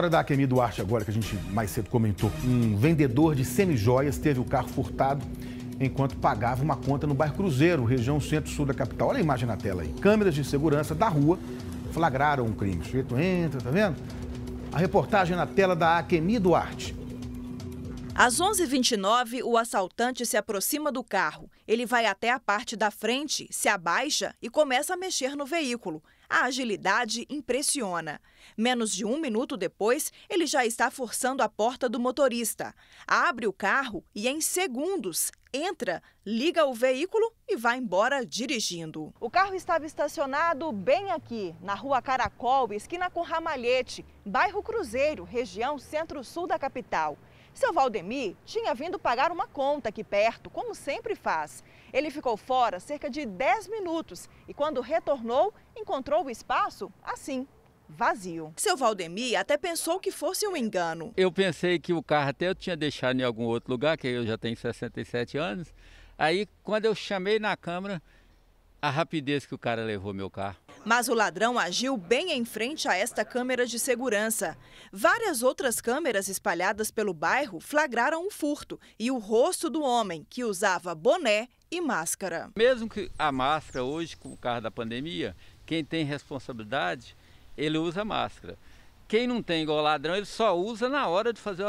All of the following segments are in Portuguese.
Hora da Akemi Duarte agora, que a gente mais cedo comentou. Um vendedor de semijoias teve o carro furtado enquanto pagava uma conta no bairro Cruzeiro, região centro-sul da capital. Olha a imagem na tela aí. Câmeras de segurança da rua flagraram o um crime. O sujeito entra, tá vendo? A reportagem na tela da Akemi Duarte. Às 11h29, o assaltante se aproxima do carro. Ele vai até a parte da frente, se abaixa e começa a mexer no veículo. A agilidade impressiona. Menos de um minuto depois, ele já está forçando a porta do motorista. Abre o carro e, em segundos, entra, liga o veículo e vai embora dirigindo. O carro estava estacionado bem aqui, na rua Caracol, esquina com Ramalhete, bairro Cruzeiro, região centro-sul da capital. Seu Valdemir tinha vindo pagar uma conta aqui perto, como sempre faz. Ele ficou fora cerca de 10 minutos e, quando retornou, encontrou o espaço assim, vazio. Seu Valdemir até pensou que fosse um engano. Eu pensei que o carro até eu tinha deixado em algum outro lugar, que eu já tenho 67 anos. Aí, quando eu chamei na câmera, a rapidez que o cara levou meu carro. Mas o ladrão agiu bem em frente a esta câmera de segurança. Várias outras câmeras espalhadas pelo bairro flagraram o um furto e o rosto do homem, que usava boné e máscara. Mesmo que a máscara hoje, com o carro da pandemia, quem tem responsabilidade, ele usa máscara. Quem não tem igual ladrão, ele só usa na hora de fazer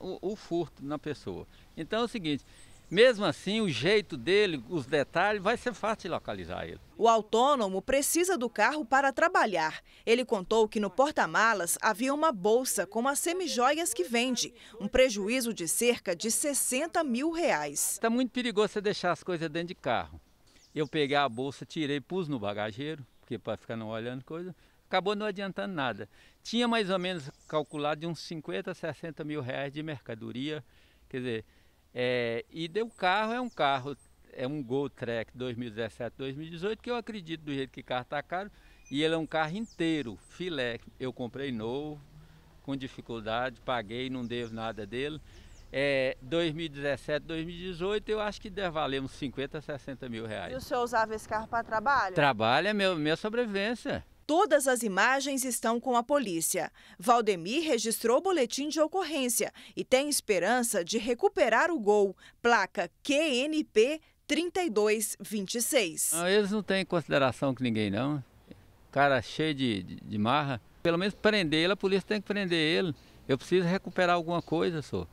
o, o furto na pessoa. Então é o seguinte, mesmo assim, o jeito dele, os detalhes, vai ser fácil localizar ele. O autônomo precisa do carro para trabalhar. Ele contou que no porta-malas havia uma bolsa com as semijoias que vende, um prejuízo de cerca de 60 mil reais. Está muito perigoso você deixar as coisas dentro de carro. Eu peguei a bolsa, tirei, pus no bagageiro, porque para ficar não olhando coisa, acabou não adiantando nada. Tinha mais ou menos calculado de uns 50, 60 mil reais de mercadoria, quer dizer, é, e deu carro, é um carro, é um Gol Track 2017-2018, que eu acredito do jeito que o carro está caro, e ele é um carro inteiro, filé. Eu comprei novo, com dificuldade, paguei, não devo nada dele. É, 2017, 2018, eu acho que deve uns 50, 60 mil reais. E o senhor usava esse carro para trabalho? Trabalho, é meu, minha sobrevivência. Todas as imagens estão com a polícia. Valdemir registrou boletim de ocorrência e tem esperança de recuperar o gol, placa QNP 3226. Ah, eles não têm consideração com ninguém, não. Cara cheio de, de, de marra. Pelo menos prender ele, a polícia tem que prender ele. Eu preciso recuperar alguma coisa, senhor.